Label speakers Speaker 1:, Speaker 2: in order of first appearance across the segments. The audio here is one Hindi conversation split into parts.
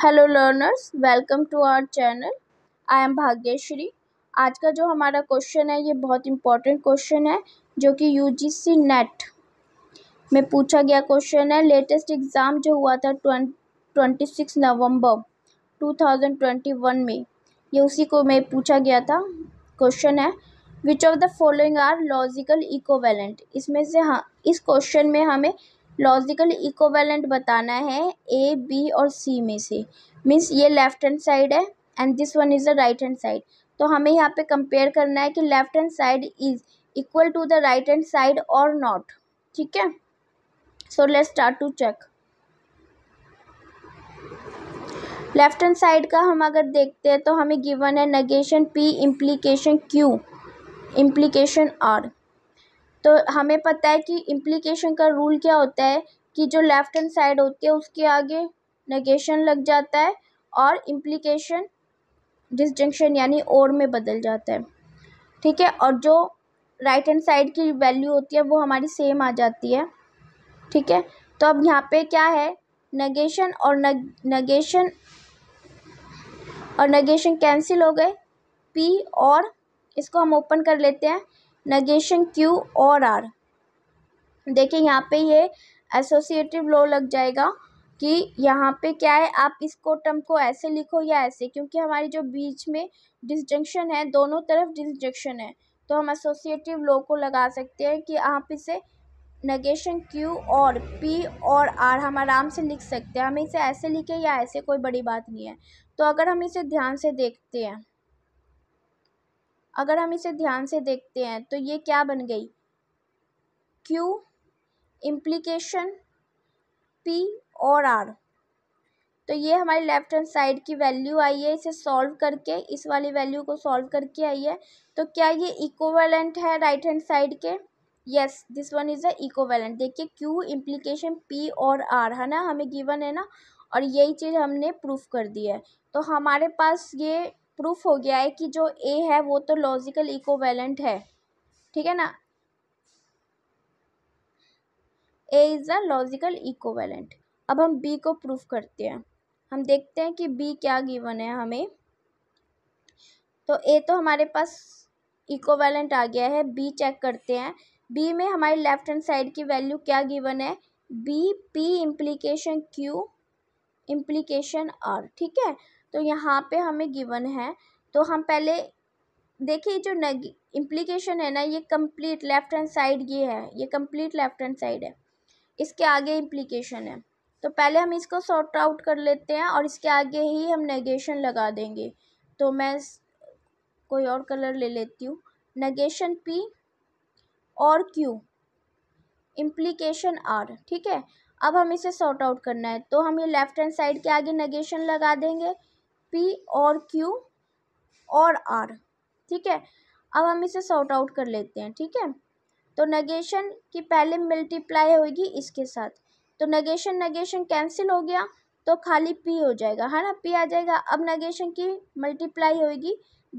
Speaker 1: Hello learners welcome to our channel I am Bhagyashree आज का जो हमारा क्वेश्चन है ये बहुत इम्पॉर्टेंट क्वेश्चन है जो कि यूजीसी नेट में पूछा गया क्वेश्चन है लेटेस्ट एग्ज़ाम जो हुआ था twenty six November two thousand twenty one में ये उसी को में पूछा गया था क्वेश्चन है which of the following are logical equivalent इसमें से हाँ इस क्वेश्चन में हमें लॉजिकल इक्विवेलेंट बताना है ए बी और सी में से मीन्स ये लेफ्ट हैंड साइड है and this one is the right hand side तो हमें यहाँ पे कंपेयर करना है कि left hand side is equal to the right hand side और नॉट ठीक है so let start to check left hand side का हम अगर देखते हैं तो हमें गिवन है negation P implication Q implication R तो हमें पता है कि इम्प्लीकेशन का रूल क्या होता है कि जो लेफ़्ट हैंड साइड होती है उसके आगे नगेशन लग जाता है और इम्प्लीकेशन डिसजंक्शन यानी और में बदल जाता है ठीक है और जो राइट हैंड साइड की वैल्यू होती है वो हमारी सेम आ जाती है ठीक है तो अब यहाँ पे क्या है नगेशन और नग नगेशन और नगेशन कैंसिल हो गए पी और इसको हम ओपन कर लेते हैं नगेशन क्यू और आर देखिए यहाँ पे ये एसोसिएटिव लॉ लग जाएगा कि यहाँ पे क्या है आप इसको टर्म को ऐसे लिखो या ऐसे क्योंकि हमारी जो बीच में डिस्जंक्शन है दोनों तरफ डिस्जंक्शन है तो हम एसोसिएटिव लॉ को लगा सकते हैं कि आप इसे नगेशन क्यू और पी और आर हम आराम से लिख सकते हैं हम इसे ऐसे लिखें या ऐसे कोई बड़ी बात नहीं है तो अगर हम इसे ध्यान से देखते हैं अगर हम इसे ध्यान से देखते हैं तो ये क्या बन गई क्यू इम्प्लीकेशन पी और आर तो ये हमारी लेफ्ट हैंड साइड की वैल्यू आई है इसे सॉल्व करके इस वाली वैल्यू को सॉल्व करके आई है तो क्या ये इक्ववेलेंट है राइट हैंड साइड के yes this one is a equivalent देखिए क्यू इम्प्लीकेशन पी और आर है ना हमें गिवन है ना और यही चीज़ हमने प्रूफ कर दी है तो हमारे पास ये प्रूफ हो गया है कि जो ए है वो तो लॉजिकल इकोवेलेंट है ठीक है ना ए इज़ अ लॉजिकल इकोवेलेंट अब हम बी को प्रूफ करते हैं हम देखते हैं कि बी क्या गिवन है हमें तो ए तो हमारे पास इकोवेलेंट आ गया है बी चेक करते हैं बी में हमारी लेफ्ट हैंड साइड की वैल्यू क्या गिवन है B P implication Q implication R ठीक है तो यहाँ पे हमें गिवन है तो हम पहले देखिए जो इम्प्लीकेशन है ना ये कंप्लीट लेफ्ट हैंड साइड ये है ये कंप्लीट लेफ्ट हैंड साइड है इसके आगे इम्प्लीकेशन है तो पहले हम इसको सॉर्ट आउट कर लेते हैं और इसके आगे ही हम नेगेशन लगा देंगे तो मैं कोई और कलर ले लेती हूँ नगेशन पी और क्यू इम्प्लीकेशन आर ठीक है अब हम इसे सॉर्ट आउट करना है तो हम ये लेफ़्ट हैंड साइड के आगे नगेशन लगा देंगे पी और क्यू और आर ठीक है अब हम इसे सॉर्ट आउट कर लेते हैं ठीक है तो नगेशन की पहले मल्टीप्लाई होगी इसके साथ तो नगेशन नगेशन कैंसिल हो गया तो खाली पी हो जाएगा है ना पी आ जाएगा अब नगेशन की मल्टीप्लाई होगी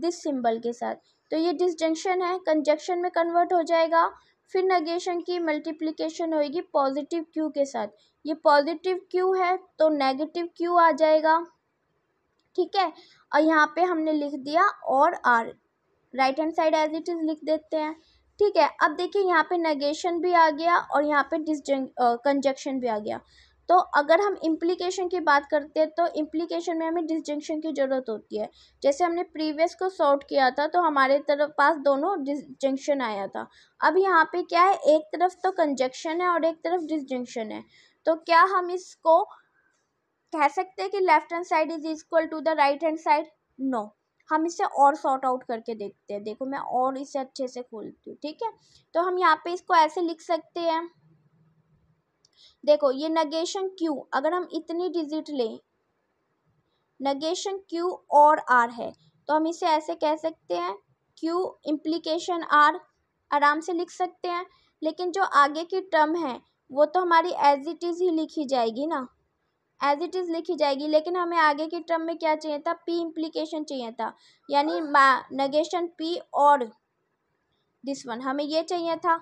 Speaker 1: दिस सिंबल के साथ तो ये डिसजंक्शन है कंजक्शन में कन्वर्ट हो जाएगा फिर नगेशन की मल्टीप्लिकेशन होगी पॉजिटिव क्यू के साथ ये पॉजिटिव क्यू है तो नेगेटिव क्यू आ जाएगा ठीक है और यहाँ पे हमने लिख दिया और R right hand side as it is लिख देते हैं ठीक है अब देखिए यहाँ पे नगेशन भी आ गया और यहाँ पे डिस कंजक्शन भी आ गया तो अगर हम इम्प्लीकेशन की बात करते हैं तो इम्प्लीकेशन में हमें डिसजंक्शन की ज़रूरत होती है जैसे हमने प्रीवियस को सॉर्ट किया था तो हमारे तरफ पास दोनों डिसजंक्शन आया था अब यहाँ पे क्या है एक तरफ तो कंजक्शन है और एक तरफ डिसजंक्शन है तो क्या हम इसको कह सकते हैं कि left hand side is equal to the right hand side no हम इसे और सॉर्ट आउट करके देखते हैं देखो मैं और इसे अच्छे से खोलती हूँ ठीक है तो हम यहाँ पे इसको ऐसे लिख सकते हैं देखो ये नगेशन क्यू अगर हम इतनी डिजिट लें नगेशन क्यू और आर है तो हम इसे ऐसे कह सकते हैं क्यू इम्प्लीकेशन आर आराम से लिख सकते हैं लेकिन जो आगे की टर्म है वो तो हमारी एज इट इज़ ही लिखी जाएगी ना एज इट इज़ लिखी जाएगी लेकिन हमें आगे के टर्म में क्या चाहिए था पी इम्प्लीकेशन चाहिए था यानी नगेशन हाँ। पी और दिस वन हमें ये चाहिए था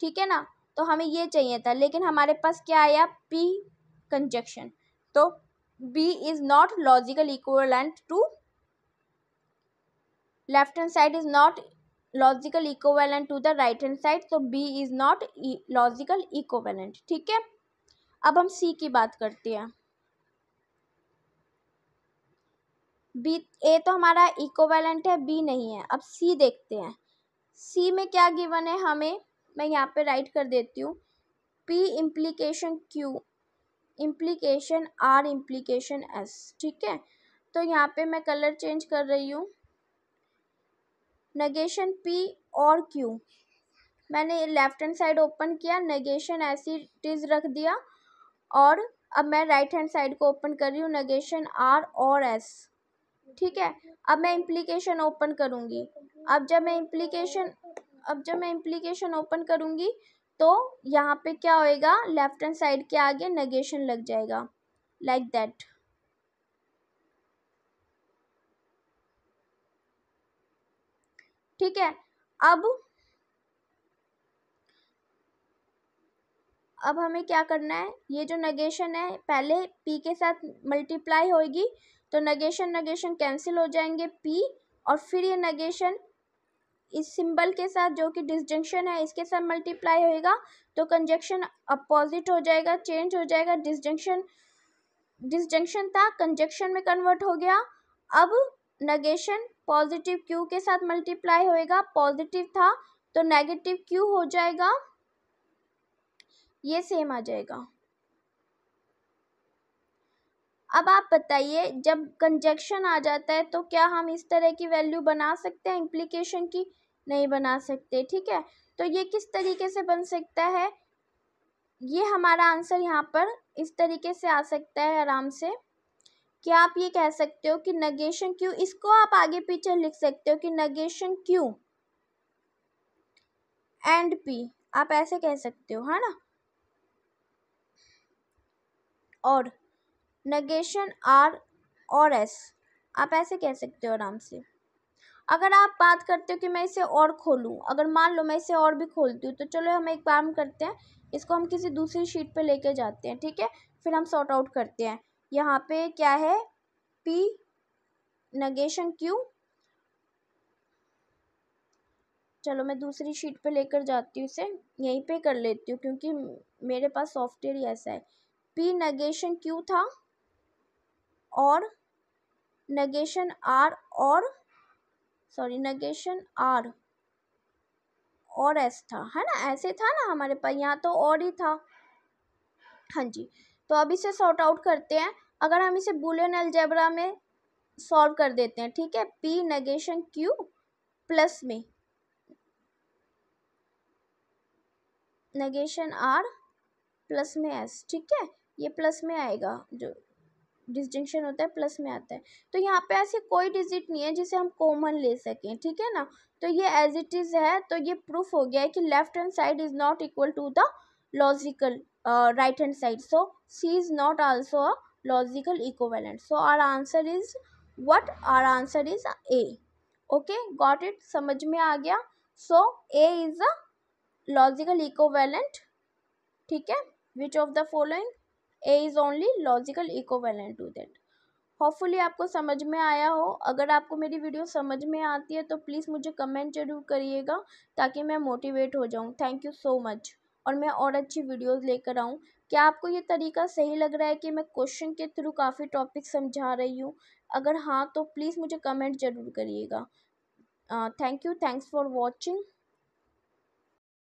Speaker 1: ठीक है ना तो हमें ये चाहिए था लेकिन हमारे पास क्या आया पी कंजक्शन तो B is not logical equivalent to left hand side is not logical equivalent to the right hand side तो B is not logical equivalent ठीक है अब हम सी की बात करते हैं बी ए तो हमारा इकोवेलेंट है बी नहीं है अब सी देखते हैं सी में क्या गिवन है हमें मैं यहाँ पे राइट कर देती हूँ P implication Q implication R implication S ठीक है तो यहाँ पे मैं कलर चेंज कर रही हूँ नगेशन पी और क्यू मैंने लेफ्ट हैंड साइड ओपन किया नगेशन एसिड इज रख दिया और अब मैं राइट हैंड साइड को ओपन कर रही हूँ नगेशन आर और एस ठीक है अब मैं इम्प्लीकेशन ओपन करूँगी अब जब मैं इम्प्लीकेशन अब जब मैं इम्प्लीकेशन ओपन करूँगी तो यहाँ पे क्या होएगा लेफ्ट हैंड साइड के आगे नगेशन लग जाएगा लाइक like दैट ठीक है अब अब हमें क्या करना है ये जो नगेशन है पहले पी के साथ मल्टीप्लाई होगी तो नगेशन नगेशन कैंसिल हो जाएंगे पी और फिर ये नगेशन इस सिंबल के साथ जो कि डिसजंक्शन है इसके साथ मल्टीप्लाई होएगा तो कंजक्शन अपोजिट हो जाएगा चेंज हो जाएगा डिसजंक्शन डिसजंक्शन था कंजक्शन में कन्वर्ट हो गया अब नगेशन पॉजिटिव क्यू के साथ मल्टीप्लाई होएगा पॉजिटिव था तो नेगेटिव क्यू हो जाएगा ये सेम आ जाएगा अब आप बताइए जब कंजक्शन आ जाता है तो क्या हम इस तरह की वैल्यू बना सकते हैं इम्प्लीकेशन की नहीं बना सकते ठीक है तो ये किस तरीके से बन सकता है ये हमारा आंसर यहाँ पर इस तरीके से आ सकता है आराम से कि आप ये कह सकते हो कि नगेशन क्यू इसको आप आगे पीछे लिख सकते हो कि नगेशन क्यू एंड पी आप ऐसे कह सकते हो है ना और नगेशन आर और एस आप ऐसे कह सकते हो आराम से अगर आप बात करते हो कि मैं इसे और खोलूँ अगर मान लो मैं इसे और भी खोलती हूँ तो चलो हम एक काम करते हैं इसको हम किसी दूसरी शीट पे लेके जाते हैं ठीक है फिर हम सॉर्ट आउट करते हैं यहाँ पे क्या है पी नगेशन क्यू चलो मैं दूसरी शीट पे लेकर जाती हूँ इसे यहीं पे कर लेती हूँ क्योंकि मेरे पास सॉफ्टवेयर ही ऐसा है पी नगेशन क्यू था और नगेशन आर और सॉरी नगेशन आर और एस था है ना ऐसे था ना हमारे पास यहाँ तो और ही था हाँ जी तो अब इसे सॉर्ट आउट करते हैं अगर हम इसे बुलियन एलजेबरा में सॉल्व कर देते हैं ठीक है पी नगेशन क्यू प्लस में नगेशन आर प्लस में एस ठीक है ये प्लस में आएगा जो डिस्टिंक्शन होता है प्लस में आता है तो यहाँ पे ऐसे कोई डिजिट नहीं है जिसे हम कॉमन ले सकें ठीक है ना तो ये एज इट इज़ है तो ये प्रूफ हो गया है कि left hand side is not equal to the logical right hand side so C is not also a logical equivalent so our answer is what our answer is A okay got it समझ में आ गया so A is a logical equivalent ठीक है which of the following A is only logical equivalent to that hopefully आपको समझ में आया हो अगर आपको मेरी वीडियो समझ में आती है तो प्लीज़ मुझे कमेंट जरूर करिएगा ताकि मैं मोटिवेट हो जाऊँ थैंक यू सो मच और मैं और अच्छी वीडियोज़ लेकर आऊँ क्या आपको ये तरीका सही लग रहा है कि मैं क्वेश्चन के थ्रू काफ़ी टॉपिक समझा रही हूँ अगर हाँ तो प्लीज़ मुझे कमेंट ज़रूर करिएगा thank you thanks for watching